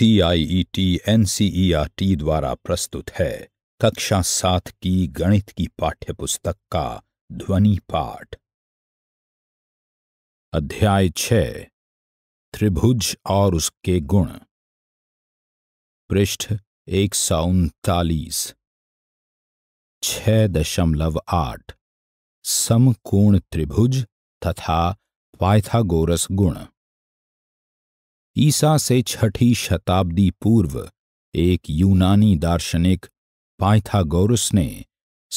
N R T द्वारा प्रस्तुत है कक्षा सात की गणित की पाठ्य पुस्तक का ध्वनि पाठ अध्याय छ त्रिभुज और उसके गुण पृष्ठ एक सौ उनतालीस छ दशमलव आठ समकोण त्रिभुज तथा पाइथागोरस गुण ईसा से छठी शताब्दी पूर्व एक यूनानी दार्शनिक पाइथागोरस ने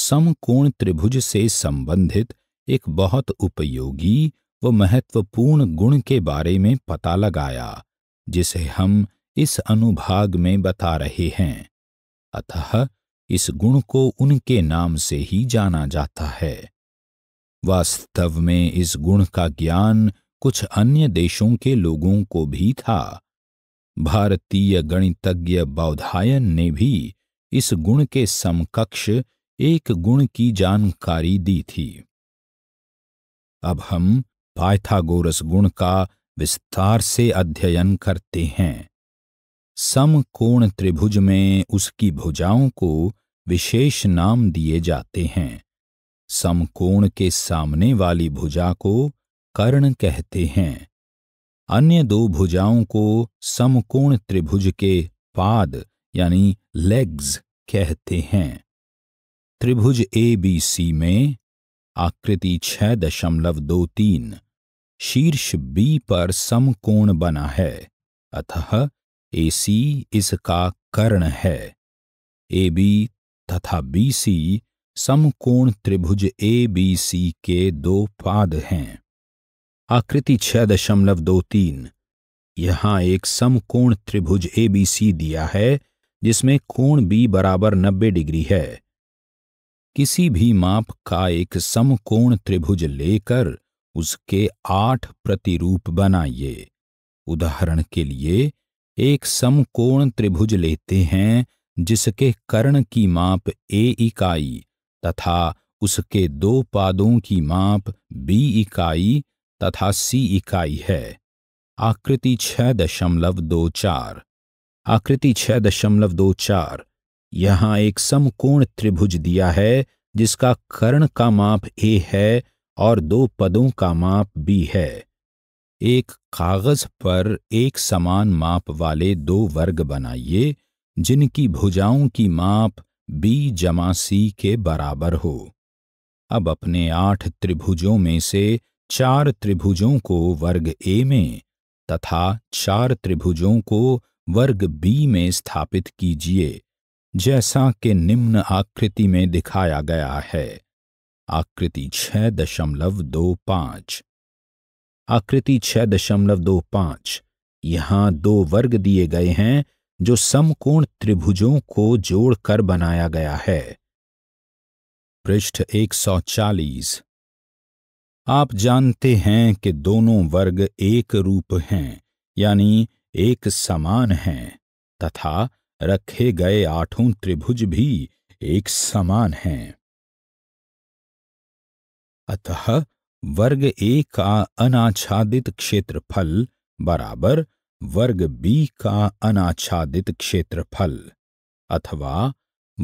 समकोण त्रिभुज से संबंधित एक बहुत उपयोगी व महत्वपूर्ण गुण के बारे में पता लगाया जिसे हम इस अनुभाग में बता रहे हैं अतः इस गुण को उनके नाम से ही जाना जाता है वास्तव में इस गुण का ज्ञान कुछ अन्य देशों के लोगों को भी था भारतीय गणितज्ञ बौधायन ने भी इस गुण के समकक्ष एक गुण की जानकारी दी थी अब हम पायथागोरस गुण का विस्तार से अध्ययन करते हैं समकोण त्रिभुज में उसकी भुजाओं को विशेष नाम दिए जाते हैं समकोण के सामने वाली भुजा को कर्ण कहते हैं अन्य दो भुजाओं को समकोण त्रिभुज के पाद यानी लेग्स कहते हैं त्रिभुज ए बी सी में आकृति छह दशमलव दो तीन शीर्ष बी पर समकोण बना है अतः ए सी इसका कर्ण है ए बी तथा बी सी समकोण त्रिभुज ए बी सी के दो पाद हैं आकृति छह दशमलव दो तीन यहाँ एक समकोण त्रिभुज एबीसी दिया है जिसमें कोण बी बराबर 90 डिग्री है किसी भी माप का एक समकोण त्रिभुज लेकर उसके आठ प्रतिरूप बनाइए उदाहरण के लिए एक समकोण त्रिभुज लेते हैं जिसके कर्ण की माप ए इकाई तथा उसके दो पादों की माप बी इकाई तथा सी इकाई है आकृति छह दशमलव दो चार आकृति छह दशमलव दो चार यहाँ एक समकोण त्रिभुज दिया है जिसका कर्ण का माप ए है और दो पदों का माप बी है एक कागज पर एक समान माप वाले दो वर्ग बनाइए जिनकी भुजाओं की माप बी जमा सी के बराबर हो अब अपने आठ त्रिभुजों में से चार त्रिभुजों को वर्ग ए में तथा चार त्रिभुजों को वर्ग बी में स्थापित कीजिए जैसा कि निम्न आकृति में दिखाया गया है आकृति छ दशमलव दो पांच आकृति छः दशमलव दो पांच यहां दो वर्ग दिए गए हैं जो समकोण त्रिभुजों को जोड़कर बनाया गया है पृष्ठ 140 आप जानते हैं कि दोनों वर्ग एक रूप हैं यानी एक समान हैं तथा रखे गए आठों त्रिभुज भी एक समान हैं अतः वर्ग ए का अनाच्छादित क्षेत्रफल बराबर वर्ग बी का अनाच्छादित क्षेत्रफल अथवा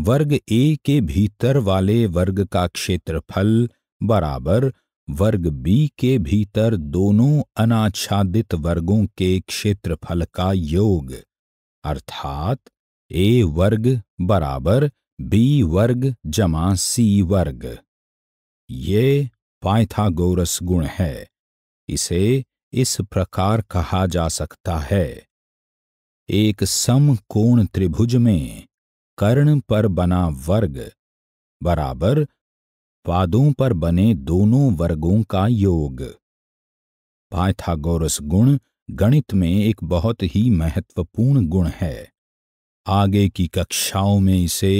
वर्ग ए के भीतर वाले वर्ग का क्षेत्रफल बराबर वर्ग बी के भीतर दोनों अनाच्छादित वर्गों के क्षेत्रफल का योग अर्थात ए वर्ग बराबर बी वर्ग जमा सी वर्ग ये पाइथागोरस गुण है इसे इस प्रकार कहा जा सकता है एक समकोण त्रिभुज में कर्ण पर बना वर्ग बराबर पादों पर बने दोनों वर्गों का योग पाइथागोरस गुण गणित में एक बहुत ही महत्वपूर्ण गुण है आगे की कक्षाओं में इसे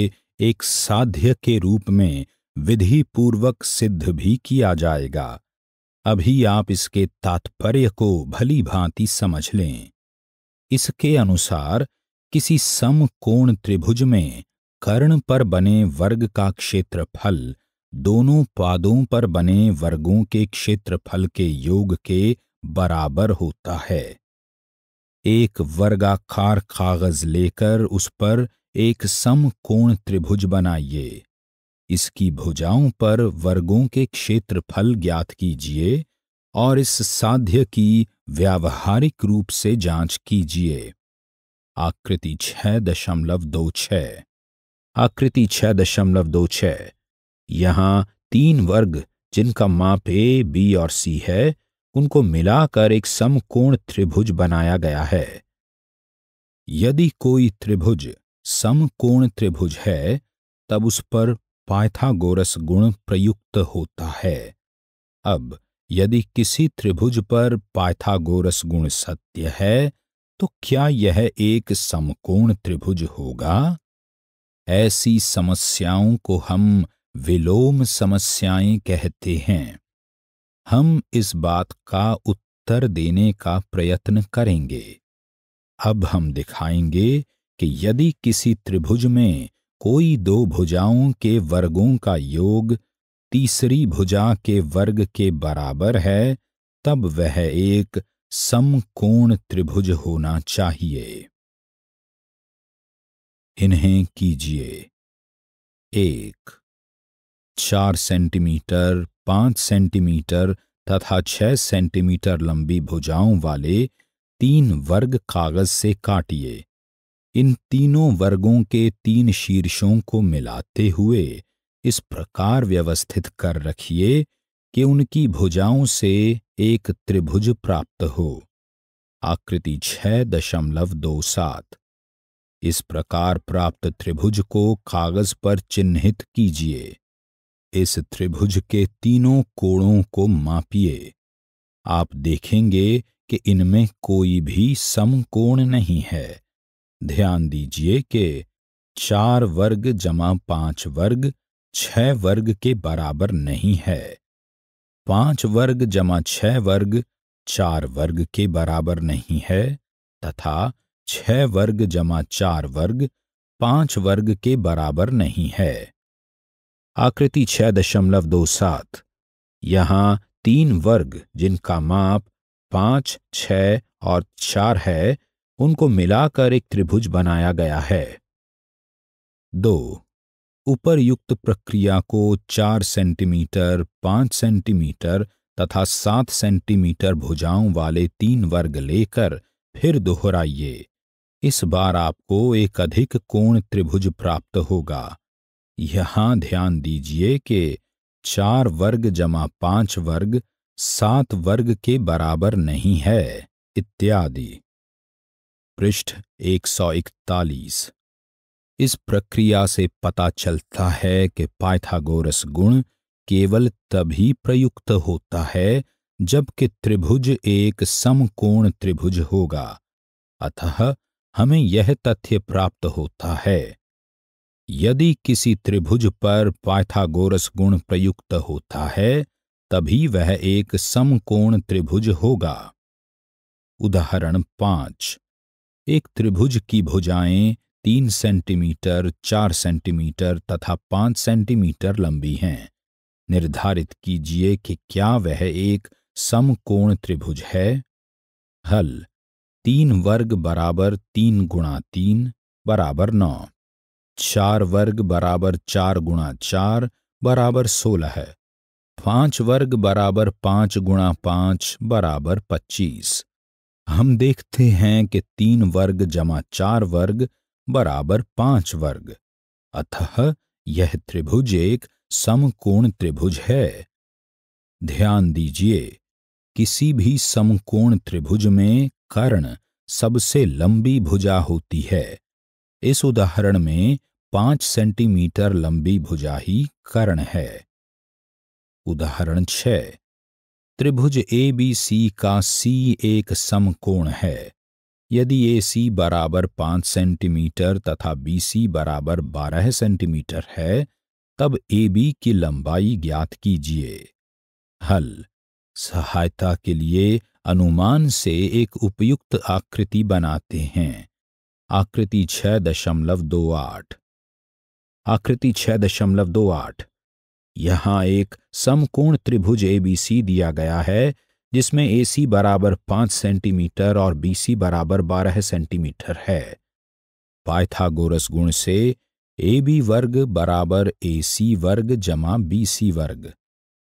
एक साध्य के रूप में विधि पूर्वक सिद्ध भी किया जाएगा अभी आप इसके तात्पर्य को भली भांति समझ लें इसके अनुसार किसी समकोण त्रिभुज में कर्ण पर बने वर्ग का क्षेत्रफल दोनों पादों पर बने वर्गों के क्षेत्रफल के योग के बराबर होता है एक वर्गाकार कागज लेकर उस पर एक समकोण त्रिभुज बनाइए इसकी भुजाओं पर वर्गों के क्षेत्रफल ज्ञात कीजिए और इस साध्य की व्यावहारिक रूप से जांच कीजिए आकृति छह दशमलव दो छ आकृति छह दशमलव दो छ यहाँ तीन वर्ग जिनका माप ए बी और सी है उनको मिलाकर एक समकोण त्रिभुज बनाया गया है यदि कोई त्रिभुज समकोण त्रिभुज है तब उस पर पायथागोरस गुण प्रयुक्त होता है अब यदि किसी त्रिभुज पर पायथागोरस गुण सत्य है तो क्या यह एक समकोण त्रिभुज होगा ऐसी समस्याओं को हम विलोम समस्याएं कहते हैं हम इस बात का उत्तर देने का प्रयत्न करेंगे अब हम दिखाएंगे कि यदि किसी त्रिभुज में कोई दो भुजाओं के वर्गों का योग तीसरी भुजा के वर्ग के बराबर है तब वह एक समकोण त्रिभुज होना चाहिए इन्हें कीजिए एक चार सेंटीमीटर पांच सेंटीमीटर तथा छह सेंटीमीटर लंबी भुजाओं वाले तीन वर्ग कागज से काटिए इन तीनों वर्गों के तीन शीर्षों को मिलाते हुए इस प्रकार व्यवस्थित कर रखिए कि उनकी भुजाओं से एक त्रिभुज प्राप्त हो आकृति छः दशमलव दो सात इस प्रकार प्राप्त त्रिभुज को कागज पर चिन्हित कीजिए इस त्रिभुज के तीनों कोणों को मापिए आप देखेंगे कि इनमें कोई भी समकोण नहीं है ध्यान दीजिए कि चार वर्ग जमा पांच वर्ग छह वर्ग के बराबर नहीं है पांच वर्ग जमा छह वर्ग चार वर्ग के बराबर नहीं है तथा छह वर्ग जमा चार वर्ग पांच वर्ग के बराबर नहीं है आकृति छह दशमलव दो सात यहाँ तीन वर्ग जिनका माप पांच छ और चार है उनको मिलाकर एक त्रिभुज बनाया गया है दो उपरयुक्त प्रक्रिया को चार सेंटीमीटर पांच सेंटीमीटर तथा सात सेंटीमीटर भुजाओं वाले तीन वर्ग लेकर फिर दोहराइए इस बार आपको एक अधिक कोण त्रिभुज प्राप्त होगा यहाँ ध्यान दीजिए कि चार वर्ग जमा पांच वर्ग सात वर्ग के बराबर नहीं है इत्यादि पृष्ठ 141 इस प्रक्रिया से पता चलता है कि पाइथागोरस गुण केवल तभी प्रयुक्त होता है जबकि त्रिभुज एक समकोण त्रिभुज होगा अतः हमें यह तथ्य प्राप्त होता है यदि किसी त्रिभुज पर पाइथागोरस गुण प्रयुक्त होता है तभी वह एक समकोण त्रिभुज होगा उदाहरण पांच एक त्रिभुज की भुजाएं तीन सेंटीमीटर चार सेंटीमीटर तथा पांच सेंटीमीटर लंबी हैं निर्धारित कीजिए कि क्या वह एक समकोण त्रिभुज है हल तीन वर्ग बराबर तीन गुणा तीन बराबर नौ चार वर्ग बराबर चार गुणा चार बराबर सोलह है पांच वर्ग बराबर पांच गुणा पांच बराबर पच्चीस हम देखते हैं कि तीन वर्ग जमा चार वर्ग बराबर पांच वर्ग अतः यह त्रिभुज एक समकोण त्रिभुज है ध्यान दीजिए किसी भी समकोण त्रिभुज में कर्ण सबसे लंबी भुजा होती है इस उदाहरण में पांच सेंटीमीटर लंबी भुजा ही कर्ण है उदाहरण छ त्रिभुज ए बी सी का सी एक समकोण है यदि ए सी बराबर पांच सेंटीमीटर तथा बी सी बराबर बारह सेंटीमीटर है तब ए बी की लंबाई ज्ञात कीजिए हल सहायता के लिए अनुमान से एक उपयुक्त आकृति बनाते हैं आकृति छह दशमलव दो आठ आकृति छह दशमलव दो आठ यहां एक समकोण त्रिभुज एबीसी दिया गया है जिसमें सी बराबर पांच सेंटीमीटर और बीसी बराबर बारह सेंटीमीटर है पाइथागोरस गुण से ए बी वर्ग बराबर सी वर्ग जमा सी वर्ग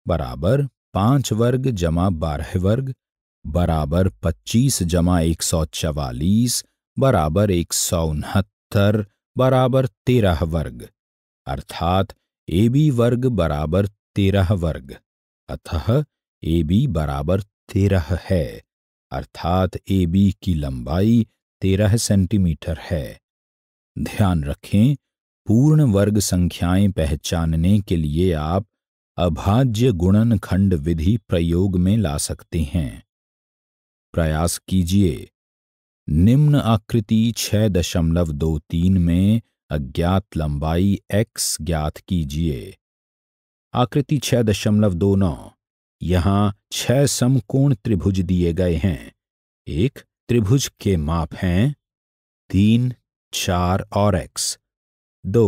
बराबर पांच वर्ग जमा बारह वर्ग बराबर पच्चीस जमा एक सौ चवालीस बराबर एक सौ उनहत्तर बराबर तेरह वर्ग अर्थात ए बी वर्ग बराबर तेरह वर्ग अतः ए बी बराबर तेरह है अर्थात ए बी की लंबाई तेरह सेंटीमीटर है ध्यान रखें पूर्ण वर्ग संख्याएं पहचानने के लिए आप अभाज्य गुणन खंड विधि प्रयोग में ला सकते हैं प्रयास कीजिए निम्न आकृति छह दशमलव दो तीन में अज्ञात लंबाई x ज्ञात कीजिए आकृति छह दशमलव दो नौ यहाँ छह समकोण त्रिभुज दिए गए हैं एक त्रिभुज के माप हैं तीन चार और एक्स दो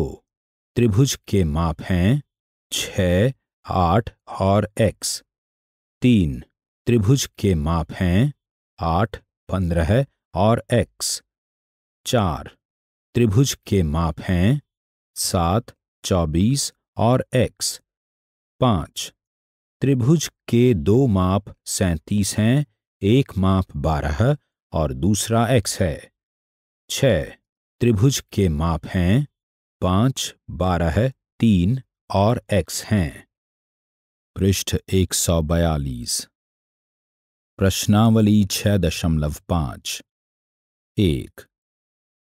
त्रिभुज के माप हैं छ आठ और एक्स तीन त्रिभुज के माप हैं आठ पंद्रह और एक्स चार त्रिभुज के माप हैं सात चौबीस और एक्स पाँच त्रिभुज के दो माप सैंतीस हैं एक माप बारह और दूसरा एक्स है छ त्रिभुज के माप हैं पाँच बारह तीन और एक्स हैं पृष्ठ एक सौ बयालीस प्रश्नावली छः दशमलव पाँच एक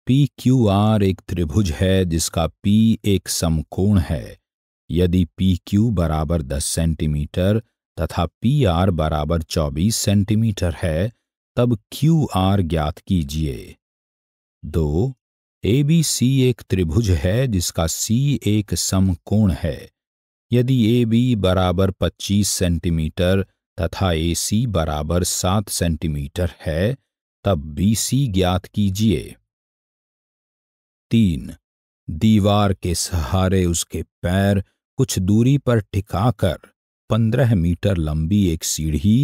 पी क्यू आर एक त्रिभुज है जिसका पी एक समकोण है यदि पी क्यू बराबर दस सेंटीमीटर तथा पी आर बराबर चौबीस सेंटीमीटर है तब क्यू आर ज्ञात कीजिए दो ए बी सी एक त्रिभुज है जिसका सी एक समकोण है यदि ए बी बराबर पच्चीस सेंटीमीटर तथा ए सी बराबर सात सेंटीमीटर है तब बीसी ज्ञात कीजिए तीन दीवार के सहारे उसके पैर कुछ दूरी पर ठिकाकर पंद्रह मीटर लंबी एक सीढ़ी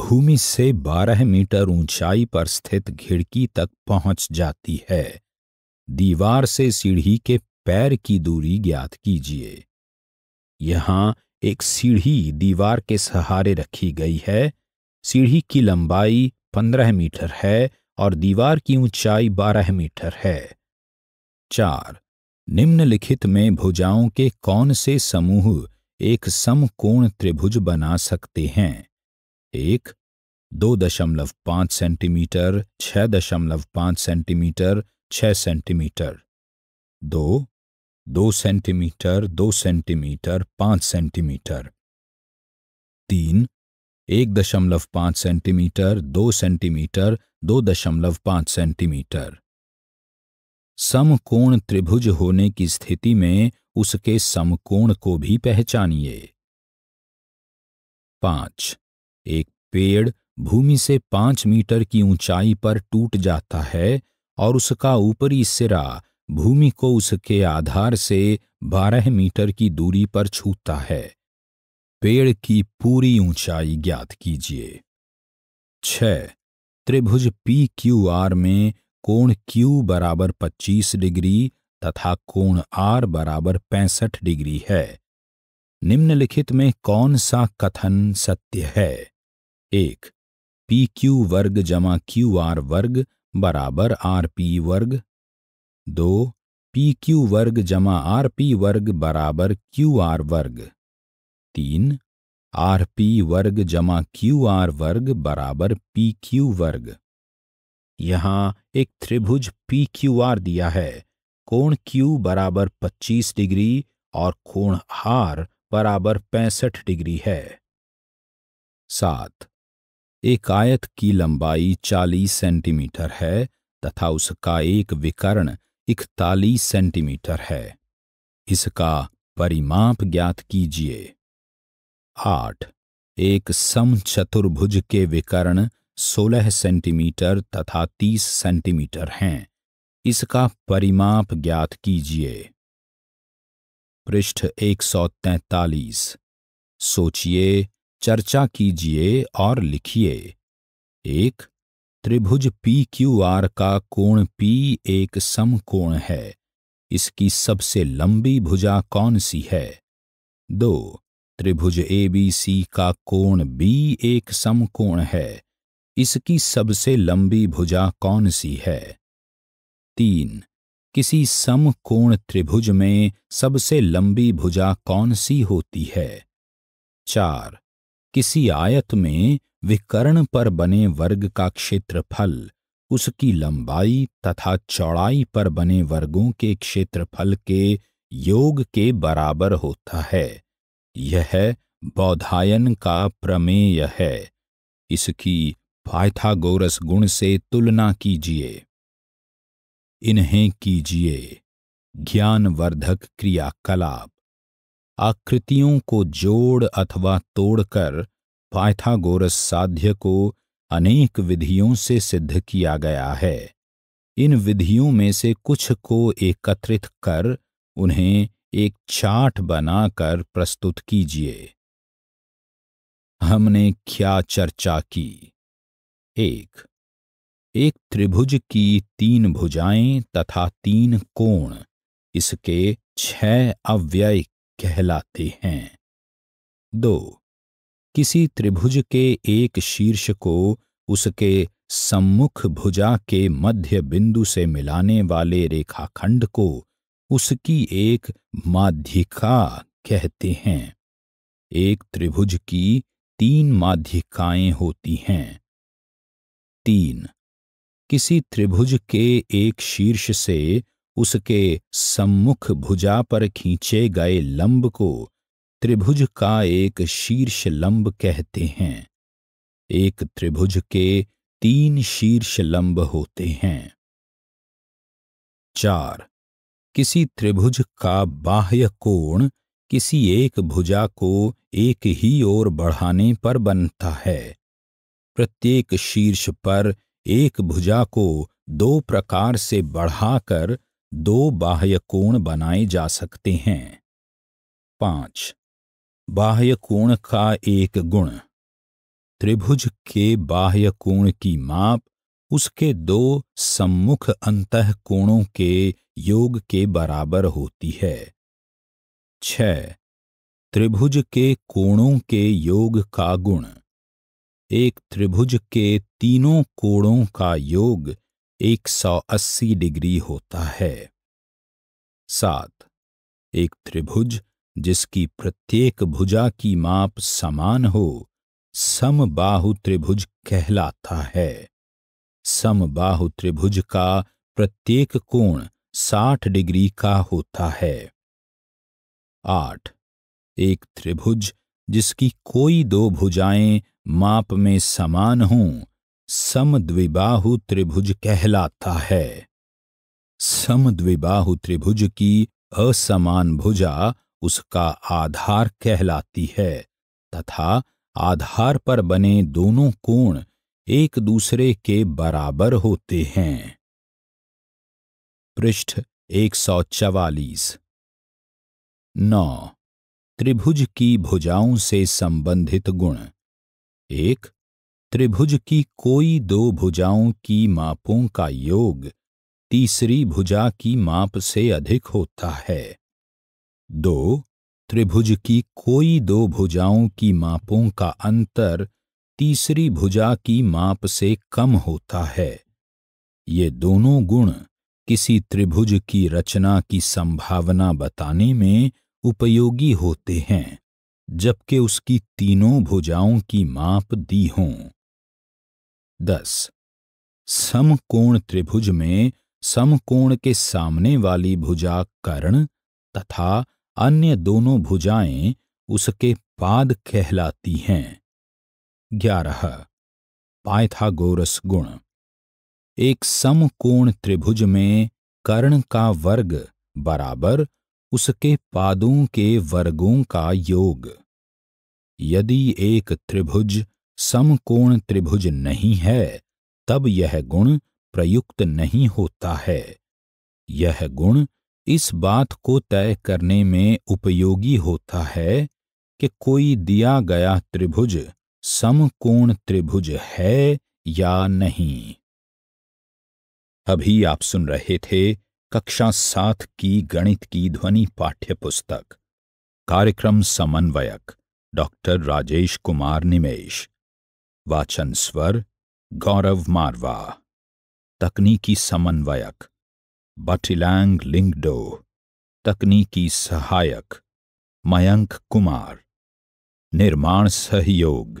भूमि से बारह मीटर ऊंचाई पर स्थित खिड़की तक पहुंच जाती है दीवार से सीढ़ी के पैर की दूरी ज्ञात कीजिए यहां एक सीढ़ी दीवार के सहारे रखी गई है सीढ़ी की लंबाई पंद्रह मीटर है और दीवार की ऊंचाई बारह मीटर है चार निम्नलिखित में भुजाओं के कौन से समूह एक समकोण त्रिभुज बना सकते हैं एक दो दशमलव पांच सेंटीमीटर छह दशमलव पांच सेंटीमीटर छह सेंटीमीटर दो दो सेंटीमीटर दो सेंटीमीटर पांच सेंटीमीटर तीन एक दशमलव पांच सेंटीमीटर दो सेंटीमीटर दो दशमलव पांच सेंटीमीटर समकोण त्रिभुज होने की स्थिति में उसके समकोण को भी पहचानिए पांच एक पेड़ भूमि से पांच मीटर की ऊंचाई पर टूट जाता है और उसका ऊपरी सिरा भूमि को उसके आधार से बारह मीटर की दूरी पर छूता है पेड़ की पूरी ऊंचाई ज्ञात कीजिए छ त्रिभुज पी क्यू आर में कोण क्यू बराबर 25 डिग्री तथा कोण आर बराबर 65 डिग्री है निम्नलिखित में कौन सा कथन सत्य है एक पी क्यू वर्ग जमा क्यू आर वर्ग बराबर आर पी वर्ग दो पी क्यू वर्ग जमा आर पी वर्ग बराबर क्यू आर वर्ग तीन आर पी वर्ग जमा क्यू आर वर्ग बराबर पी क्यू वर्ग यहां एक त्रिभुज पी क्यू आर दिया है कोण क्यू बराबर 25 डिग्री और कोण आर बराबर 65 डिग्री है सात एक आयत की लंबाई 40 सेंटीमीटर है तथा उसका एक विकर्ण 41 सेंटीमीटर है इसका परिमाप ज्ञात कीजिए आठ एक सम चतुर्भुज के विकर्ण 16 सेंटीमीटर तथा 30 सेंटीमीटर हैं इसका परिमाप ज्ञात कीजिए पृष्ठ 143 सोचिए चर्चा कीजिए और लिखिए एक त्रिभुज पी क्यू आर का कोण पी एक समकोण है इसकी सबसे लंबी भुजा कौन सी है दो त्रिभुज एबीसी का कोण बी एक समकोण है इसकी सबसे लंबी भुजा कौन सी है तीन किसी समकोण त्रिभुज में सबसे लंबी भुजा कौन सी होती है चार किसी आयत में विकर्ण पर बने वर्ग का क्षेत्रफल उसकी लंबाई तथा चौड़ाई पर बने वर्गों के क्षेत्रफल के योग के बराबर होता है यह बौधायन का प्रमेय है इसकी पाइथागोरस गुण से तुलना कीजिए इन्हें कीजिए ज्ञानवर्धक क्रियाकलाप आकृतियों को जोड़ अथवा तोड़कर पाइथागोरस साध्य को अनेक विधियों से सिद्ध किया गया है इन विधियों में से कुछ को एकत्रित कर उन्हें एक चार्ट बनाकर प्रस्तुत कीजिए हमने क्या चर्चा की एक एक त्रिभुज की तीन भुजाएं तथा तीन कोण इसके छह अव्यय कहलाते हैं दो किसी त्रिभुज के एक शीर्ष को उसके सम्मुख भुजा के मध्य बिंदु से मिलाने वाले रेखाखंड को उसकी एक माध्यिका कहते हैं एक त्रिभुज की तीन माध्यिकाएं होती हैं तीन किसी त्रिभुज के एक शीर्ष से उसके सम्मुख भुजा पर खींचे गए लंब को त्रिभुज का एक शीर्ष लंब कहते हैं एक त्रिभुज के तीन शीर्ष लंब होते हैं चार किसी त्रिभुज का बाह्य कोण किसी एक भुजा को एक ही ओर बढ़ाने पर बनता है प्रत्येक शीर्ष पर एक भुजा को दो प्रकार से बढ़ाकर दो बाह्य कोण बनाए जा सकते हैं पांच बाह्य कोण का एक गुण त्रिभुज के बाह्य कोण की माप उसके दो सम्मुख अंत कोणों के योग के बराबर होती है छ त्रिभुज के कोणों के योग का गुण एक त्रिभुज के तीनों कोणों का योग 180 डिग्री होता है सात एक त्रिभुज जिसकी प्रत्येक भुजा की माप समान हो समबाहु त्रिभुज कहलाता है समबाहु त्रिभुज का प्रत्येक कोण 60 डिग्री का होता है आठ एक त्रिभुज जिसकी कोई दो भुजाएं माप में समान हों समद्विबाहु त्रिभुज कहलाता है समद्विबाहु त्रिभुज की असमान भुजा उसका आधार कहलाती है तथा आधार पर बने दोनों कोण एक दूसरे के बराबर होते हैं पृष्ठ एक सौ चवालीस नौ त्रिभुज की भुजाओं से संबंधित गुण एक त्रिभुज की कोई दो भुजाओं की मापों का योग तीसरी भुजा की माप से अधिक होता है दो त्रिभुज की कोई दो भुजाओं की मापों का अंतर तीसरी भुजा की माप से कम होता है ये दोनों गुण किसी त्रिभुज की रचना की संभावना बताने में उपयोगी होते हैं जबकि उसकी तीनों भुजाओं की माप दी हों दस समकोण त्रिभुज में समकोण के सामने वाली भुजा कर्ण तथा अन्य दोनों भुजाएं उसके पाद कहलाती हैं ग्यारह पाइथागोरस गुण एक समकोण त्रिभुज में कर्ण का वर्ग बराबर उसके पादों के वर्गों का योग यदि एक त्रिभुज समकोण त्रिभुज नहीं है तब यह गुण प्रयुक्त नहीं होता है यह गुण इस बात को तय करने में उपयोगी होता है कि कोई दिया गया त्रिभुज समकोण त्रिभुज है या नहीं अभी आप सुन रहे थे कक्षा सात की गणित की ध्वनि पाठ्य पुस्तक कार्यक्रम समन्वयक डॉक्टर राजेश कुमार निमेश वाचन स्वर गौरव मारवा तकनीकी समन्वयक बटिलैंग लिंगडो तकनीकी सहायक मयंक कुमार निर्माण सहयोग